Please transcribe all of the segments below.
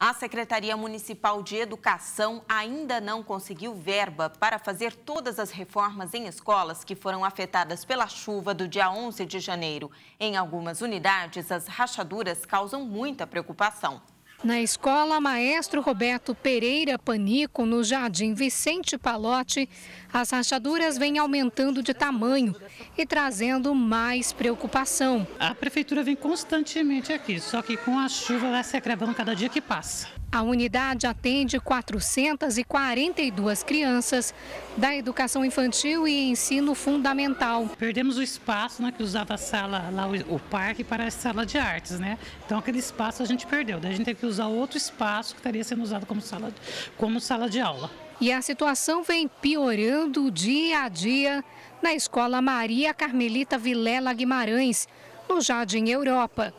A Secretaria Municipal de Educação ainda não conseguiu verba para fazer todas as reformas em escolas que foram afetadas pela chuva do dia 11 de janeiro. Em algumas unidades, as rachaduras causam muita preocupação. Na escola Maestro Roberto Pereira Panico, no Jardim Vicente Palote, as rachaduras vêm aumentando de tamanho e trazendo mais preocupação. A prefeitura vem constantemente aqui, só que com a chuva ela se agravando cada dia que passa. A unidade atende 442 crianças da educação infantil e ensino fundamental. Perdemos o espaço né, que usava a sala, lá, o parque, para a sala de artes. né? Então aquele espaço a gente perdeu. Daí a gente teve que usar outro espaço que estaria sendo usado como sala, como sala de aula. E a situação vem piorando dia a dia na escola Maria Carmelita Vilela Guimarães, no Jardim Europa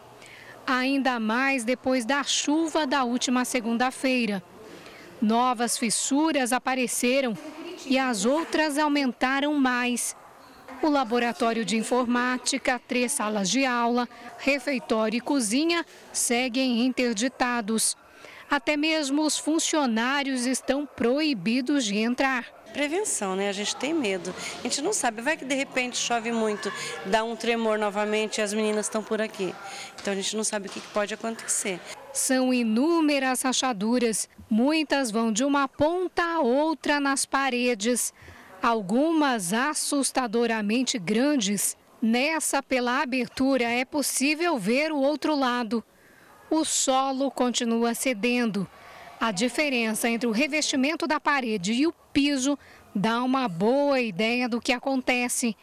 ainda mais depois da chuva da última segunda-feira. Novas fissuras apareceram e as outras aumentaram mais. O laboratório de informática, três salas de aula, refeitório e cozinha seguem interditados. Até mesmo os funcionários estão proibidos de entrar. Prevenção, né? A gente tem medo. A gente não sabe, vai que de repente chove muito, dá um tremor novamente e as meninas estão por aqui. Então a gente não sabe o que pode acontecer. São inúmeras rachaduras, muitas vão de uma ponta a outra nas paredes, algumas assustadoramente grandes. Nessa, pela abertura, é possível ver o outro lado. O solo continua cedendo a diferença entre o revestimento da parede e o piso dá uma boa ideia do que acontece.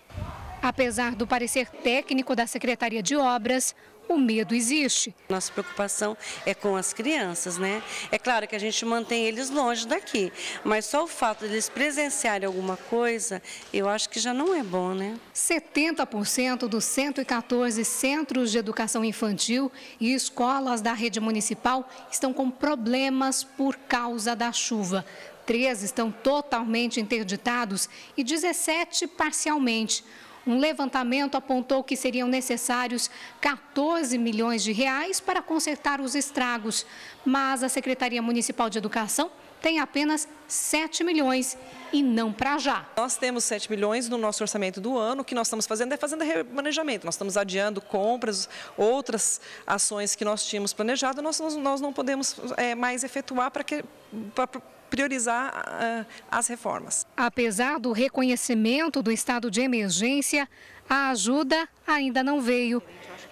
Apesar do parecer técnico da Secretaria de Obras, o medo existe. Nossa preocupação é com as crianças, né? É claro que a gente mantém eles longe daqui, mas só o fato deles de presenciarem alguma coisa, eu acho que já não é bom, né? 70% dos 114 centros de educação infantil e escolas da rede municipal estão com problemas por causa da chuva. Três estão totalmente interditados e 17 parcialmente. Um levantamento apontou que seriam necessários 14 milhões de reais para consertar os estragos, mas a Secretaria Municipal de Educação tem apenas 7 milhões e não para já. Nós temos 7 milhões no nosso orçamento do ano, o que nós estamos fazendo é fazendo remanejamento, nós estamos adiando compras, outras ações que nós tínhamos planejado, nós, nós, não podemos é, mais efetuar para que... Pra, priorizar ah, ah, as reformas. Apesar do reconhecimento do estado de emergência, a ajuda ainda não veio.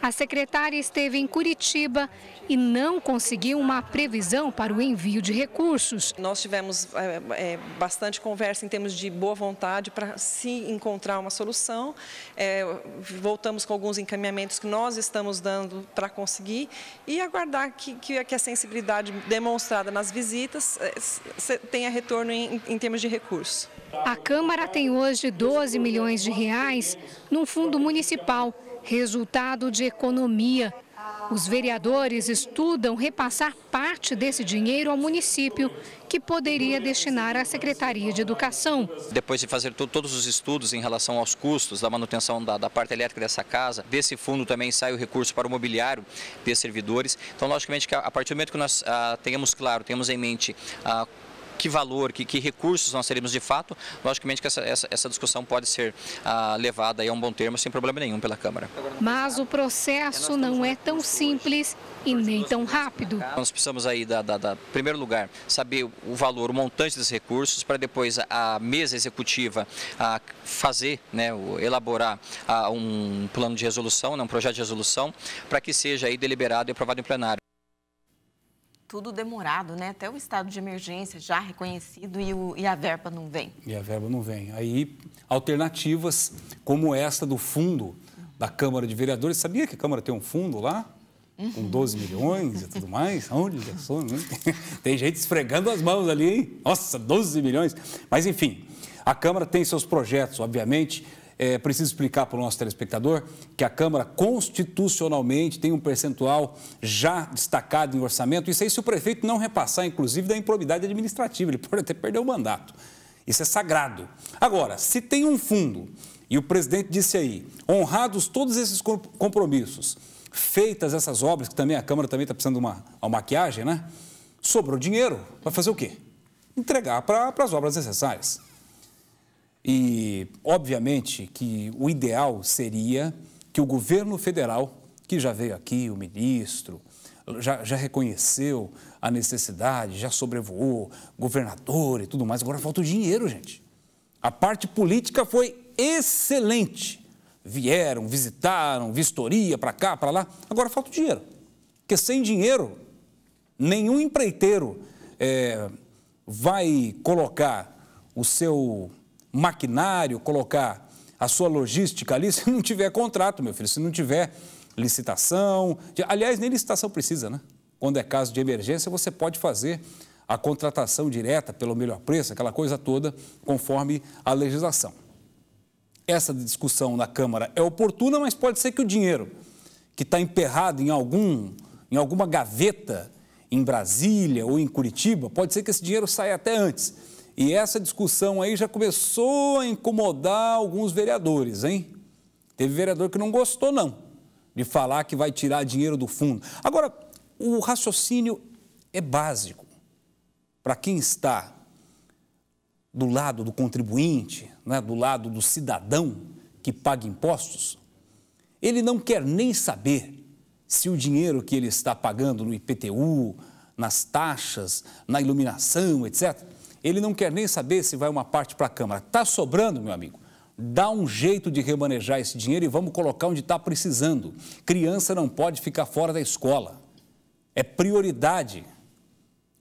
A secretária esteve em Curitiba e não conseguiu uma previsão para o envio de recursos. Nós tivemos é, bastante conversa em termos de boa vontade para se encontrar uma solução. É, voltamos com alguns encaminhamentos que nós estamos dando para conseguir e aguardar que, que, a sensibilidade demonstrada nas visitas tenha retorno em, em termos de recursos. A Câmara tem hoje 12 milhões de reais no um fundo municipal, resultado de economia. Os vereadores estudam repassar parte desse dinheiro ao município, que poderia destinar à Secretaria de Educação. Depois de fazer todos os estudos em relação aos custos da manutenção da, da, parte elétrica dessa casa, desse fundo também sai o recurso para o mobiliário de servidores. Então, logicamente, a, a partir do momento que nós ah, tenhamos claro, temos em mente ah, que valor, que, que recursos nós teremos de fato, logicamente que essa, essa, essa discussão pode ser ah, levada a um bom termo sem problema nenhum pela Câmara. Mas o processo não é tão simples e nem tão rápido. Nós precisamos aí, da, da, da, primeiro lugar, saber o valor, o montante dos recursos, para depois a mesa executiva a fazer, né, elaborar a, um plano de resolução, né, um projeto de resolução, para que seja aí deliberado e aprovado em plenário tudo demorado, né? Até o estado de emergência já reconhecido e, o, e a verba não vem. E a verba não vem. Aí, alternativas como esta do fundo da Câmara de Vereadores. Sabia que a Câmara tem um fundo lá? com 12 uhum. milhões e tudo mais. Onde já é sou, né? Tem gente esfregando as mãos ali, hein? Nossa, 12 milhões. Mas, enfim, a Câmara tem seus projetos, obviamente. É preciso explicar para o nosso telespectador que a Câmara constitucionalmente tem um percentual já destacado em orçamento. Isso aí se o prefeito não repassar, inclusive, da improbidade administrativa, ele pode até perder o mandato. Isso é sagrado. Agora, se tem um fundo, e o presidente disse aí, honrados todos esses compromissos, feitas essas obras, que também a Câmara também está precisando de uma, uma maquiagem, né? Sobrou dinheiro, vai fazer o quê? Entregar para as obras necessárias. E, obviamente, que o ideal seria que o governo federal, que já veio aqui, o ministro, já, já reconheceu a necessidade, já sobrevoou, governador e tudo mais, agora falta o dinheiro, gente. A parte política foi excelente. Vieram, visitaram, vistoria para cá, para lá, agora falta o dinheiro. Porque sem dinheiro, nenhum empreiteiro é, vai colocar o seu maquinário, colocar a sua logística ali, se não tiver contrato, meu filho, se não tiver licitação. Aliás, nem licitação precisa, né? Quando é caso de emergência, você pode fazer a contratação direta pelo melhor preço, aquela coisa toda, conforme a legislação. Essa discussão na Câmara é oportuna, mas pode ser que o dinheiro que está emperrado em, algum, em alguma gaveta em Brasília ou em Curitiba, pode ser que esse dinheiro saia até antes. E essa discussão aí já começou a incomodar alguns vereadores, hein? Teve vereador que não gostou, não, de falar que vai tirar dinheiro do fundo. Agora, o raciocínio é básico para quem está do lado do contribuinte, né, do lado do cidadão que paga impostos, ele não quer nem saber se o dinheiro que ele está pagando no IPTU, nas taxas, na iluminação, etc., ele não quer nem saber se vai uma parte para a Câmara. Está sobrando, meu amigo. Dá um jeito de remanejar esse dinheiro e vamos colocar onde está precisando. Criança não pode ficar fora da escola. É prioridade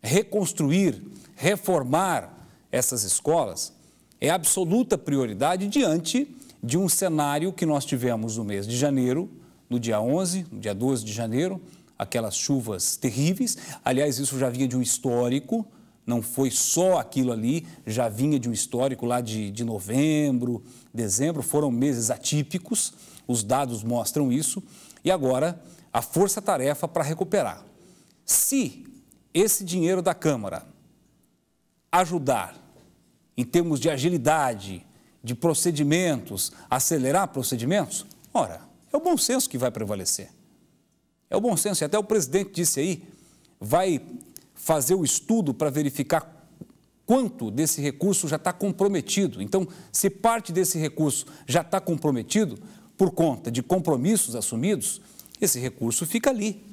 reconstruir, reformar essas escolas. É absoluta prioridade diante de um cenário que nós tivemos no mês de janeiro, no dia 11, no dia 12 de janeiro, aquelas chuvas terríveis. Aliás, isso já vinha de um histórico não foi só aquilo ali, já vinha de um histórico lá de, de novembro, dezembro, foram meses atípicos, os dados mostram isso, e agora a força-tarefa para recuperar. Se esse dinheiro da Câmara ajudar em termos de agilidade, de procedimentos, acelerar procedimentos, ora, é o bom senso que vai prevalecer. É o bom senso, e até o presidente disse aí, vai fazer o estudo para verificar quanto desse recurso já está comprometido. Então, se parte desse recurso já está comprometido por conta de compromissos assumidos, esse recurso fica ali.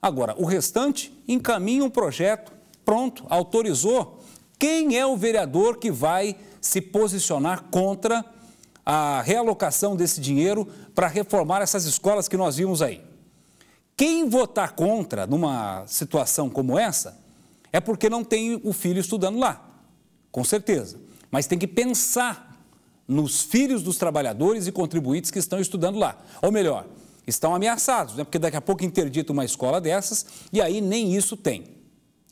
Agora, o restante encaminha um projeto, pronto, autorizou. Quem é o vereador que vai se posicionar contra a realocação desse dinheiro para reformar essas escolas que nós vimos aí? Quem votar contra numa situação como essa é porque não tem o filho estudando lá, com certeza. Mas tem que pensar nos filhos dos trabalhadores e contribuintes que estão estudando lá. Ou melhor, estão ameaçados, né? porque daqui a pouco interdita uma escola dessas e aí nem isso tem.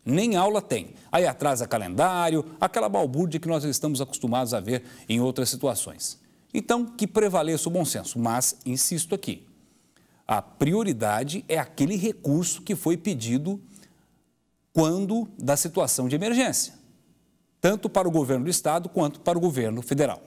Nem aula tem. Aí atrasa calendário, aquela balbúrdia que nós estamos acostumados a ver em outras situações. Então, que prevaleça o bom senso. Mas, insisto aqui, a prioridade é aquele recurso que foi pedido quando da situação de emergência, tanto para o governo do estado quanto para o governo federal.